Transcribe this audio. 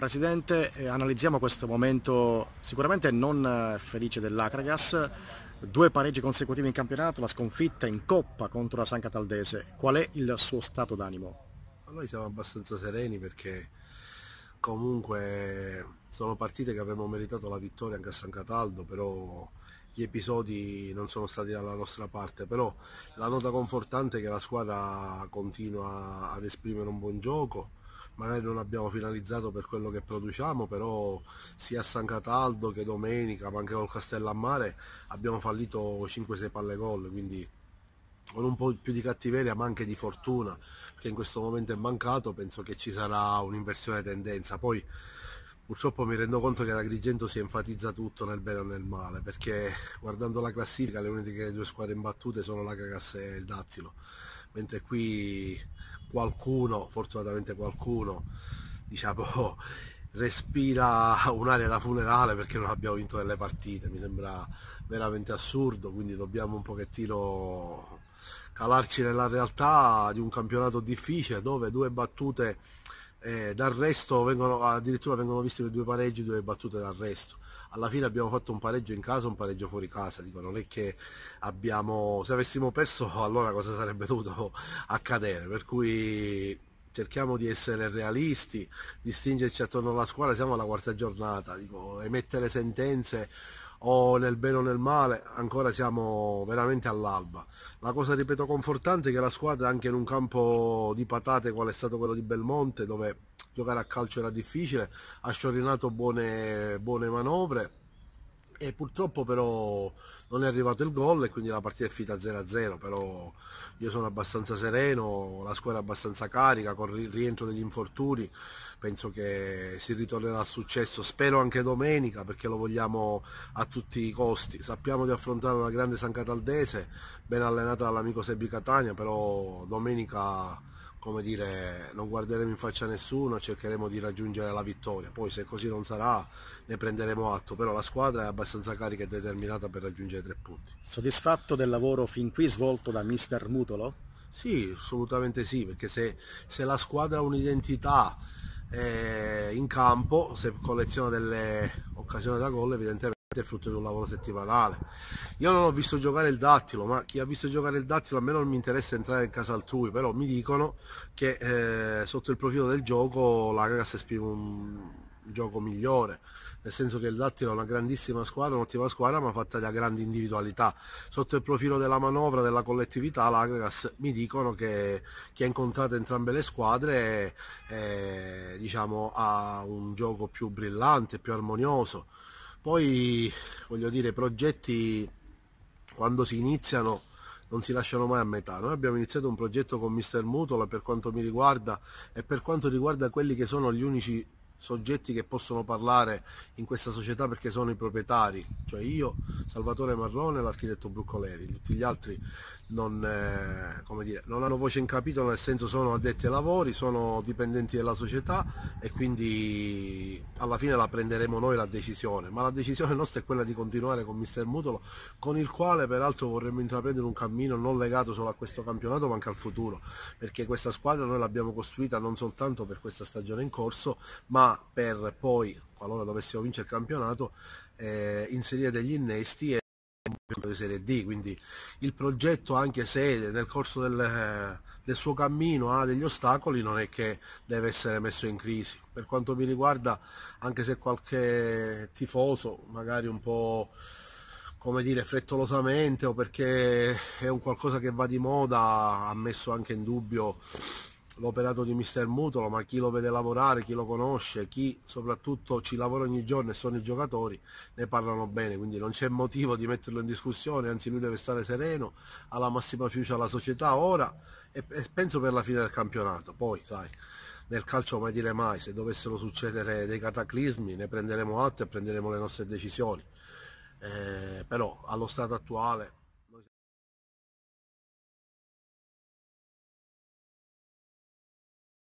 Presidente, eh, analizziamo questo momento sicuramente non eh, felice dell'Acragas, due pareggi consecutivi in campionato, la sconfitta in Coppa contro la San Cataldese. Qual è il suo stato d'animo? Noi siamo abbastanza sereni perché comunque sono partite che avremmo meritato la vittoria anche a San Cataldo, però gli episodi non sono stati dalla nostra parte, però la nota confortante è che la squadra continua ad esprimere un buon gioco magari non abbiamo finalizzato per quello che produciamo, però sia a San Cataldo che domenica, ma anche col Castellammare, abbiamo fallito 5-6 palle gol, quindi con un po' più di cattiveria ma anche di fortuna, che in questo momento è mancato, penso che ci sarà un'inversione di tendenza. Poi purtroppo mi rendo conto che l'Agrigento si enfatizza tutto nel bene o nel male, perché guardando la classifica le uniche due squadre imbattute sono l'Agragas e il Dazzilo mentre qui qualcuno, fortunatamente qualcuno, diciamo, respira un'aria da funerale perché non abbiamo vinto delle partite, mi sembra veramente assurdo, quindi dobbiamo un pochettino calarci nella realtà di un campionato difficile dove due battute eh, d'arresto vengono addirittura vengono viste per due pareggi, due battute d'arresto alla fine abbiamo fatto un pareggio in casa, un pareggio fuori casa, dico non è che abbiamo, se avessimo perso allora cosa sarebbe dovuto accadere, per cui cerchiamo di essere realisti, di stringerci attorno alla squadra, siamo alla quarta giornata, dico, emettere sentenze o nel bene o nel male, ancora siamo veramente all'alba. La cosa, ripeto, confortante è che la squadra anche in un campo di patate qual è stato quello di Belmonte, dove giocare a calcio era difficile, ha sciorinato buone, buone manovre e purtroppo però non è arrivato il gol e quindi la partita è finita 0-0 però io sono abbastanza sereno la squadra è abbastanza carica con il rientro degli infortuni penso che si ritornerà al successo spero anche domenica perché lo vogliamo a tutti i costi sappiamo di affrontare una grande San Cataldese ben allenata dall'amico Sebi Catania però domenica come dire, non guarderemo in faccia a nessuno, cercheremo di raggiungere la vittoria. Poi se così non sarà ne prenderemo atto, però la squadra è abbastanza carica e determinata per raggiungere tre punti. Soddisfatto del lavoro fin qui svolto da mister Mutolo? Sì, assolutamente sì, perché se, se la squadra ha un'identità eh, in campo, se colleziona delle occasioni da gol, evidentemente è frutto di un lavoro settimanale. Io non ho visto giocare il dattilo, ma chi ha visto giocare il dattilo a me non mi interessa entrare in casa altrui, però mi dicono che eh, sotto il profilo del gioco l'Agragas esprime un gioco migliore nel senso che il Dattilo è una grandissima squadra, un'ottima squadra, ma fatta da grandi individualità. Sotto il profilo della manovra, della collettività, l'Agregas mi dicono che chi ha incontrato entrambe le squadre eh, diciamo, ha un gioco più brillante, più armonioso. Poi voglio dire, progetti quando si iniziano non si lasciano mai a metà. Noi abbiamo iniziato un progetto con Mister Mutola per quanto mi riguarda e per quanto riguarda quelli che sono gli unici soggetti che possono parlare in questa società perché sono i proprietari, cioè io, Salvatore Marrone e l'architetto Bruccoleri, tutti gli altri non, eh, dire, non, hanno voce in capitolo, nel senso sono addetti ai lavori, sono dipendenti della società e quindi alla fine la prenderemo noi la decisione, ma la decisione nostra è quella di continuare con Mister Mutolo, con il quale peraltro vorremmo intraprendere un cammino non legato solo a questo campionato ma anche al futuro, perché questa squadra noi l'abbiamo costruita non soltanto per questa stagione in corso, ma per poi, qualora dovessimo vincere il campionato, eh, inserire degli innesti e di Serie D, quindi il progetto anche se nel corso del, eh, del, suo cammino ha degli ostacoli non è che deve essere messo in crisi. Per quanto mi riguarda, anche se qualche tifoso magari un po' come dire frettolosamente o perché è un qualcosa che va di moda ha messo anche in dubbio l'operato di Mister Mutolo, ma chi lo vede lavorare, chi lo conosce, chi soprattutto ci lavora ogni giorno e sono i giocatori, ne parlano bene, quindi non c'è motivo di metterlo in discussione, anzi lui deve stare sereno, ha la massima fiducia alla società ora e, penso per la fine del campionato, poi sai, nel calcio mai dire mai, se dovessero succedere dei cataclismi ne prenderemo atto e prenderemo le nostre decisioni, eh, però allo stato attuale